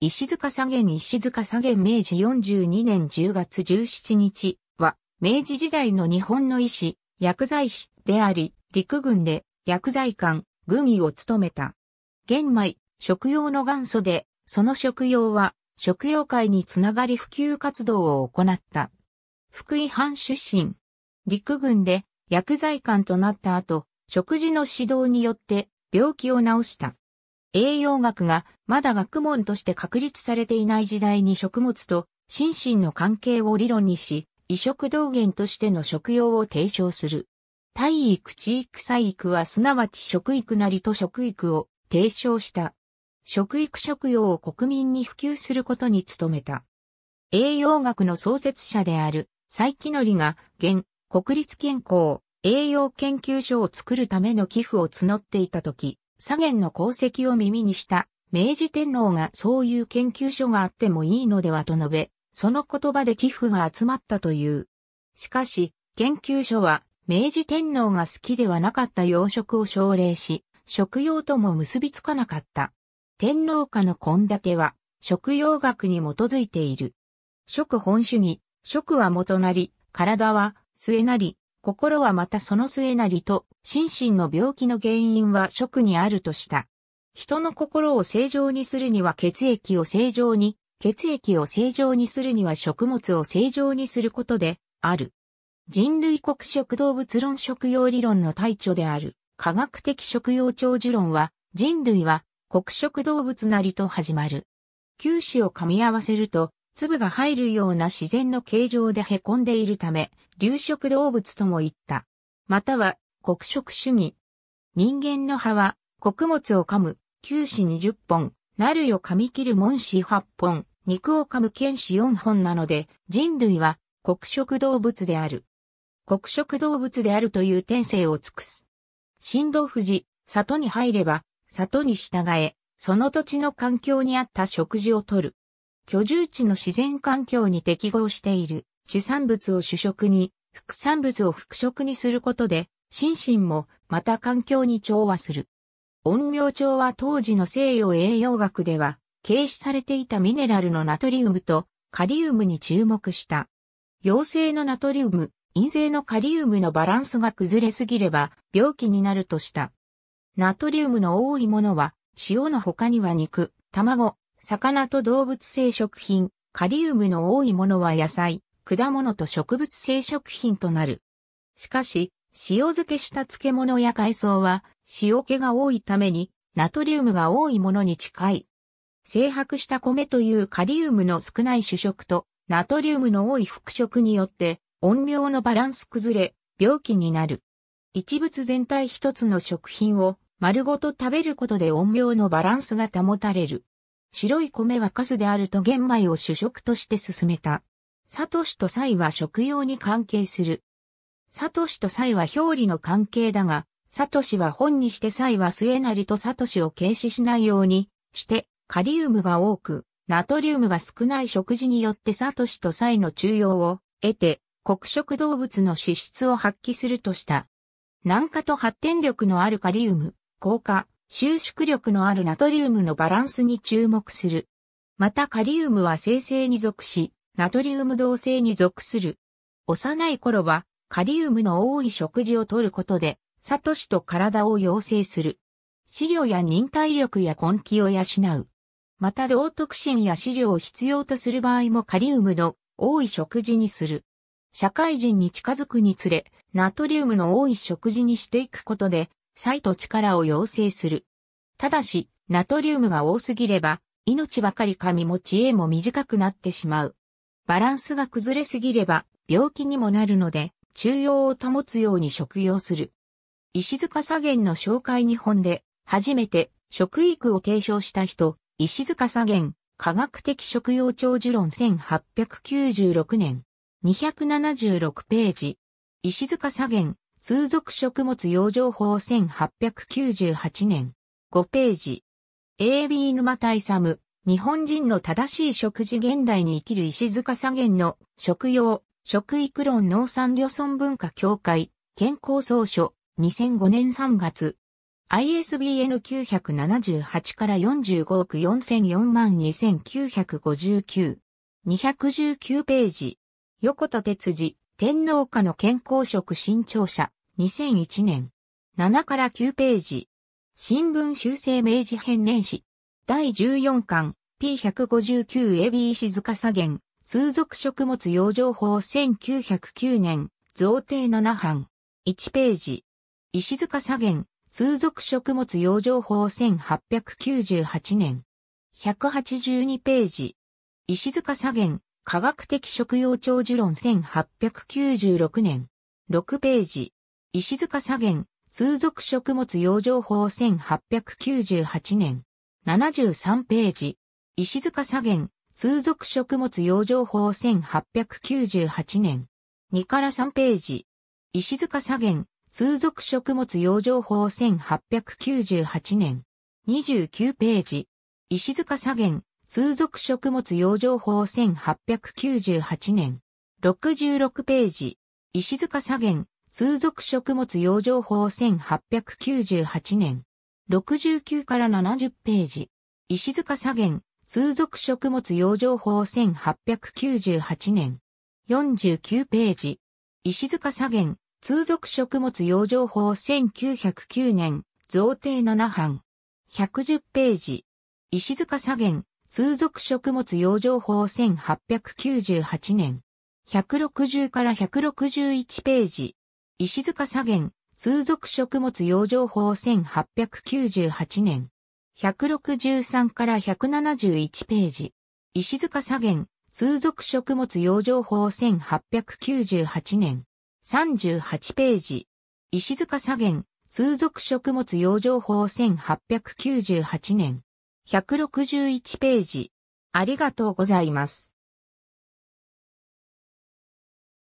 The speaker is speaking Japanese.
石塚左源石塚左源明治42年10月17日は、明治時代の日本の医師、薬剤師であり、陸軍で薬剤官、軍医を務めた。玄米、食用の元祖で、その食用は、食用界につながり普及活動を行った。福井藩出身。陸軍で薬剤官となった後、食事の指導によって病気を治した。栄養学がまだ学問として確立されていない時代に食物と心身の関係を理論にし、移植道源としての食用を提唱する。体育地育、祭育はすなわち食育なりと食育を提唱した。食育食用を国民に普及することに努めた。栄養学の創設者である佐伯則が現国立健康栄養研究所を作るための寄付を募っていたとき、左元の功績を耳にした明治天皇がそういう研究所があってもいいのではと述べ、その言葉で寄付が集まったという。しかし、研究所は明治天皇が好きではなかった養殖を奨励し、食用とも結びつかなかった。天皇家の献立は、食用学に基づいている。食本主義、食は元なり、体は末なり、心はまたその末なりと、心身の病気の原因は食にあるとした。人の心を正常にするには血液を正常に、血液を正常にするには食物を正常にすることで、ある。人類国食動物論食用理論の対著である、科学的食用長寿論は、人類は、国食動物なりと始まる。九種を噛み合わせると、粒が入るような自然の形状で凹んでいるため、流食動物とも言った。または、黒食主義。人間の葉は、穀物を噛む、九死二十本、なるよ噛み切る門死八本、肉を噛む剣士四本なので、人類は、黒食動物である。黒色動物であるという天性を尽くす。神道富士、里に入れば、里に従え、その土地の環境に合った食事をとる。居住地の自然環境に適合している主産物を主食に、副産物を副食にすることで、心身もまた環境に調和する。陰陽調は当時の西洋栄養学では、軽視されていたミネラルのナトリウムとカリウムに注目した。陽性のナトリウム、陰性のカリウムのバランスが崩れすぎれば病気になるとした。ナトリウムの多いものは、塩の他には肉、卵、魚と動物性食品、カリウムの多いものは野菜、果物と植物性食品となる。しかし、塩漬けした漬物や海藻は塩気が多いためにナトリウムが多いものに近い。生白した米というカリウムの少ない主食とナトリウムの多い副食によって音量のバランス崩れ、病気になる。一物全体一つの食品を丸ごと食べることで音量のバランスが保たれる。白い米はカスであると玄米を主食として進めた。サトシとサイは食用に関係する。サトシとサイは表裏の関係だが、サトシは本にしてサイは末なりとサトシを軽視しないようにして、カリウムが多く、ナトリウムが少ない食事によってサトシとサイの中央を得て、黒色動物の脂質を発揮するとした。軟化と発展力のあるカリウム、硬化、収縮力のあるナトリウムのバランスに注目する。またカリウムは生成に属し、ナトリウム同性に属する。幼い頃はカリウムの多い食事をとることで、サトシと体を養成する。資料や忍耐力や根気を養う。また道徳心や資料を必要とする場合もカリウムの多い食事にする。社会人に近づくにつれ、ナトリウムの多い食事にしていくことで、イと力を要請する。ただし、ナトリウムが多すぎれば、命ばかり髪も知恵も短くなってしまう。バランスが崩れすぎれば、病気にもなるので、中央を保つように食用する。石塚左源の紹介日本で、初めて食育を提唱した人、石塚左源、科学的食用長寿論1896年、276ページ。石塚左源、通俗食物養生法1898年。5ページ。A.B. 沼大サム、日本人の正しい食事現代に生きる石塚左源の食用、食育論農産漁村文化協会、健康総書、2005年3月。ISBN 978から45億4004万2959。219ページ。横田哲司、天皇家の健康食新潮社、2001年。7から9ページ。新聞修正明治編年史。第14巻、P159AB 静か左減、通俗食物養生法1909年、贈呈7版。1ページ。石塚左減、通俗食物養生法1898年。182ページ。石塚左減、科学的食用長寿論1896年。6ページ。石塚左源、通俗食物養生法1898年。73ページ。石塚左源、通俗食物養生法1898年。2から3ページ。石塚左源、通俗食物養生法1898年。29ページ。石塚左源、通俗食物養生法1898年。66ページ。石塚左源、通俗食物養生法1898年。69から70ページ。石塚左源、通俗食物養生法1898年。49ページ。石塚左源、通俗食物養生法1909年、贈呈7版。110ページ。石塚左源、通俗食物養生法1898年。160から161ページ。石塚左源、通俗食物養生法1898年。163から171ページ。石塚左源、通俗食物養生法1898年。38ページ。石塚左源、通俗食物養生法1898年。161ページ。ありがとうございます。